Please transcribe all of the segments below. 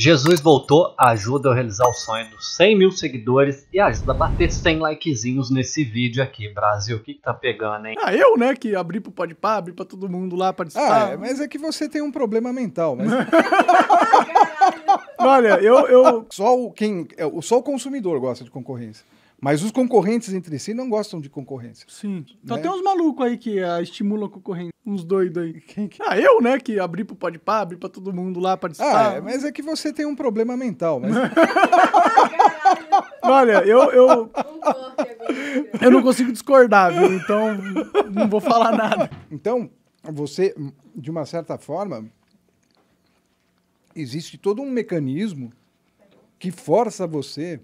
Jesus voltou, ajuda a realizar o sonho dos 100 mil seguidores e ajuda a bater 100 likezinhos nesse vídeo aqui, Brasil. O que, que tá pegando, hein? Ah, eu, né, que abri pro Podpah, abri pra todo mundo lá participar. Ah, é, mas é que você tem um problema mental, mas... Né? Olha, eu, eu... Só, o, quem, é, só o consumidor gosta de concorrência. Mas os concorrentes entre si não gostam de concorrência. Sim. Então né? tem uns malucos aí que uh, estimulam a concorrência. Uns doidos aí. Quem que... Ah, eu, né? Que abri pro pá, abri pra todo mundo lá participar. Ah, é, mas é que você tem um problema mental. Mas... Olha, eu... Eu... eu não consigo discordar, viu? Então não vou falar nada. Então, você, de uma certa forma, existe todo um mecanismo que força você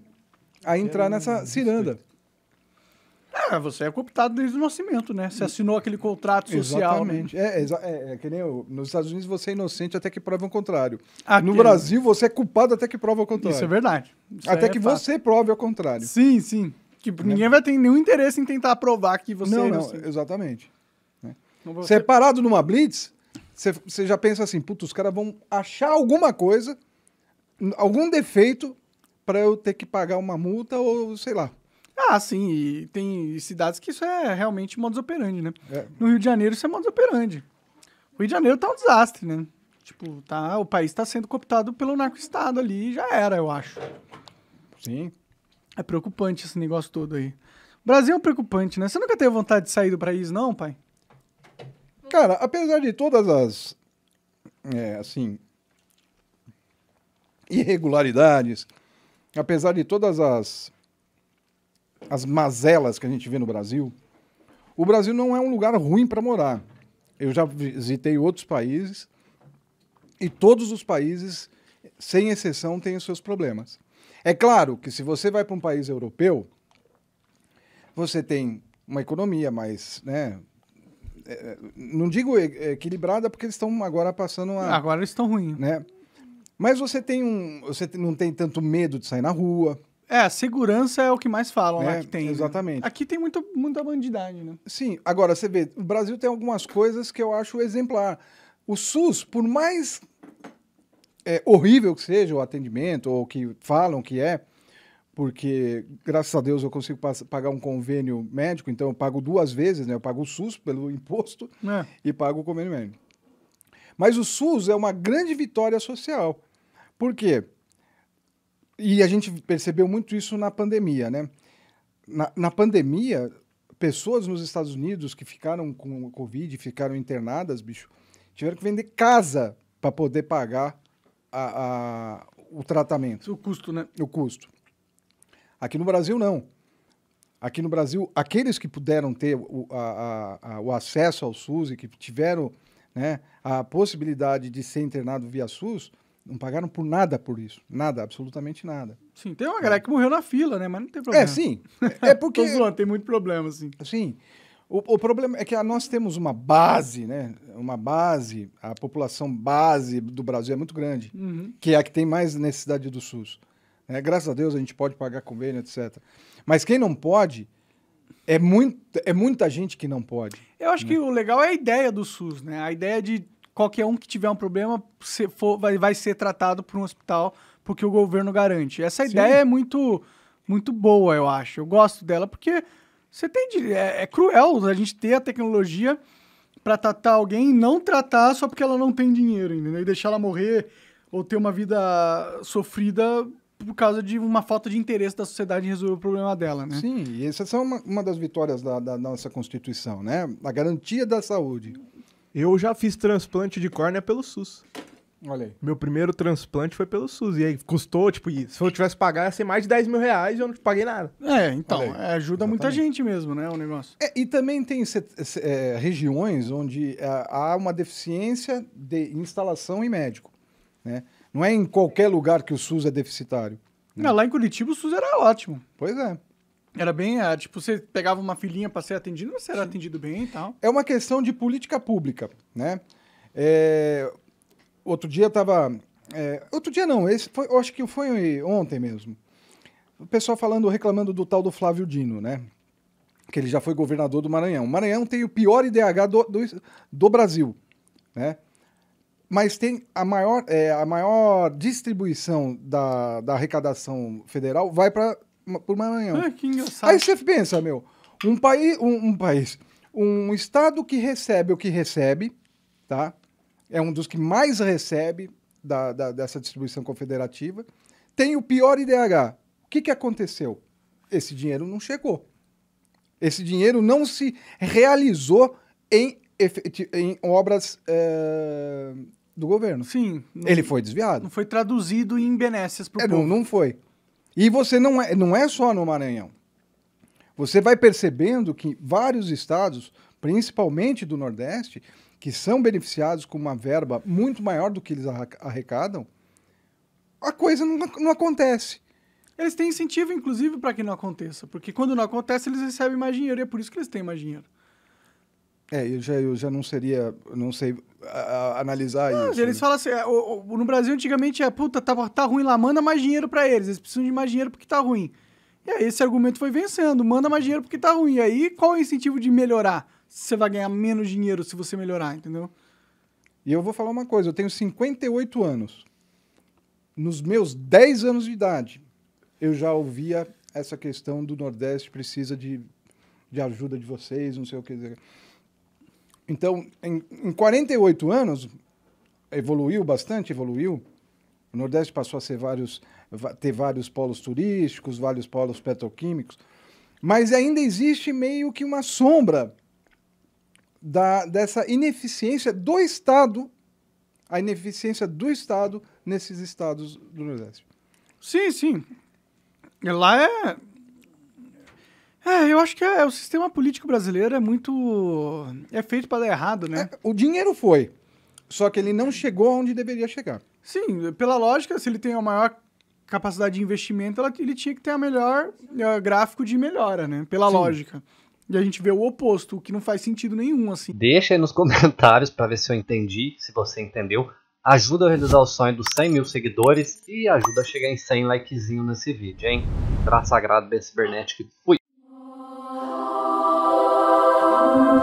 a entrar nessa ciranda. Ah, você é cooptado desde o nascimento, né? Você assinou aquele contrato social. Né? Exatamente. Né? É, exa é, é, que nem eu, nos Estados Unidos você é inocente até que prova o contrário. Aquele... No né? Brasil você é culpado até que prova o contrário. Isso é verdade. Isso até é que você prove o contrário. Sim, sim. Tipo, né? ninguém vai ter nenhum interesse em tentar provar que você é não, é inocente. Não, exatamente. Né? Não você... É Separado numa blitz, você, você já pensa assim, putz, os caras vão achar alguma coisa, algum defeito para eu ter que pagar uma multa ou sei lá. Ah, sim, e tem cidades que isso é realmente modus operandi, né? É. No Rio de Janeiro isso é modus operandi. O Rio de Janeiro tá um desastre, né? Tipo, tá, o país está sendo cooptado pelo narco-estado ali, já era, eu acho. Sim. É preocupante esse negócio todo aí. O Brasil é um preocupante, né? Você nunca teve vontade de sair do país, não, pai? Cara, apesar de todas as. É, assim. Irregularidades apesar de todas as, as mazelas que a gente vê no Brasil, o Brasil não é um lugar ruim para morar. Eu já visitei outros países e todos os países, sem exceção, têm os seus problemas. É claro que se você vai para um país europeu, você tem uma economia mais, né, é, é, não digo equilibrada porque eles estão agora passando a agora eles estão ruins né? Mas você tem um. Você não tem tanto medo de sair na rua. É, segurança é o que mais falam né? lá é, que tem. Né? Exatamente. Né? Aqui tem muito, muita bandidagem, né? Sim. Agora, você vê, o Brasil tem algumas coisas que eu acho exemplar. O SUS, por mais é, horrível que seja o atendimento, ou que falam que é, porque, graças a Deus, eu consigo pagar um convênio médico, então eu pago duas vezes, né? Eu pago o SUS pelo imposto é. e pago o convênio médico. Mas o SUS é uma grande vitória social. Por quê? E a gente percebeu muito isso na pandemia, né? Na, na pandemia, pessoas nos Estados Unidos que ficaram com Covid, ficaram internadas, bicho, tiveram que vender casa para poder pagar a, a, o tratamento. O custo, né? O custo. Aqui no Brasil, não. Aqui no Brasil, aqueles que puderam ter o, a, o acesso ao SUS e que tiveram né, a possibilidade de ser internado via SUS, não pagaram por nada por isso. Nada, absolutamente nada. Sim, tem uma galera é. que morreu na fila, né? Mas não tem problema. É, sim. É, é porque. zoando, tem muito problema, assim. Sim. O, o, problema é que nós temos uma base, né? Uma base, a população base do Brasil é muito grande, uhum. que é a que tem mais necessidade do SUS. É, graças a Deus a gente pode pagar convênio, etc. Mas quem não pode, é, muito, é muita gente que não pode. Eu acho né? que o legal é a ideia do SUS, né? A ideia de qualquer um que tiver um problema se for, vai, vai ser tratado por um hospital porque o governo garante. Essa Sim. ideia é muito, muito boa, eu acho. Eu gosto dela porque você tem de, é, é, cruel a gente ter a tecnologia para tratar alguém e não tratar só porque ela não tem dinheiro, entendeu? E deixar ela morrer ou ter uma vida sofrida por causa de uma falta de interesse da sociedade em resolver o problema dela, né? Sim, e essa é uma, uma das vitórias da, da nossa Constituição, né? A garantia da saúde. Eu já fiz transplante de córnea pelo SUS. Olha aí. Meu primeiro transplante foi pelo SUS. E aí custou, tipo, se eu tivesse que pagar, ia ser mais de 10 mil reais e eu não paguei nada. É, então, é, ajuda Exatamente. muita gente mesmo, né, o negócio. É, e também tem é, regiões onde é, há uma deficiência de instalação e médico, né? Não é em qualquer lugar que o SUS é deficitário. Né? Não, lá em Curitiba o SUS era ótimo. Pois é. Era bem, é, tipo, você pegava uma filhinha para ser atendido, mas você era Sim. atendido bem e tal. É uma questão de política pública, né? É... Outro dia tava... É... Outro dia não, esse foi, eu acho que foi ontem mesmo. O pessoal falando, reclamando do tal do Flávio Dino, né? Que ele já foi governador do Maranhão. O Maranhão tem o pior IDH do, do, do Brasil, né? mas tem a maior, é, a maior distribuição da, da arrecadação federal vai para o Maranhão. Ah, que engraçado. Aí você pensa, meu, um, país um, um país, um estado que recebe o que recebe, tá? É um dos que mais recebe da, da dessa distribuição confederativa. Tem o pior IDH. O que, que aconteceu? Esse dinheiro não chegou. Esse dinheiro não se realizou em em obras é, do governo. Sim. Não, ele foi desviado. Não foi traduzido em benesses para o é, povo. Não, não foi. E você não é, não é só no Maranhão. Você vai percebendo que vários estados, principalmente do Nordeste, que são beneficiados com uma verba muito maior do que eles arrecadam, a coisa não, não acontece. Eles têm incentivo, inclusive, para que não aconteça. Porque quando não acontece, eles recebem mais dinheiro. E é por isso que eles têm mais dinheiro. É, eu já, eu já não seria, não sei a, a, analisar não, isso. Eles né? falam assim, é, o, o, no Brasil antigamente é, puta, tá, tá ruim lá, manda mais dinheiro para eles, eles precisam de mais dinheiro porque tá ruim. E aí esse argumento foi vencendo, manda mais dinheiro porque tá ruim. E aí qual é o incentivo de melhorar? Você vai ganhar menos dinheiro se você melhorar, entendeu? E eu vou falar uma coisa, eu tenho 58 anos. Nos meus 10 anos de idade, eu já ouvia essa questão do Nordeste precisa de, de ajuda de vocês, não sei o que dizer. Então, em, em 48 anos, evoluiu bastante, evoluiu. O Nordeste passou a ser vários, ter vários polos turísticos, vários polos petroquímicos, mas ainda existe meio que uma sombra da, dessa ineficiência do Estado, a ineficiência do Estado nesses estados do Nordeste. Sim, sim. Lá é é, eu acho que é, é, o sistema político brasileiro é muito. é feito para dar errado, né? É, o dinheiro foi. Só que ele não chegou onde deveria chegar. Sim, pela lógica, se ele tem a maior capacidade de investimento, ela, ele tinha que ter a melhor a é, gráfico de melhora, né? Pela Sim. lógica. E a gente vê o oposto, o que não faz sentido nenhum, assim. Deixa aí nos comentários para ver se eu entendi, se você entendeu. Ajuda a realizar o sonho dos 100 mil seguidores e ajuda a chegar em 100 likezinho nesse vídeo, hein? Pra sagrado, bem Cibernético. Fui!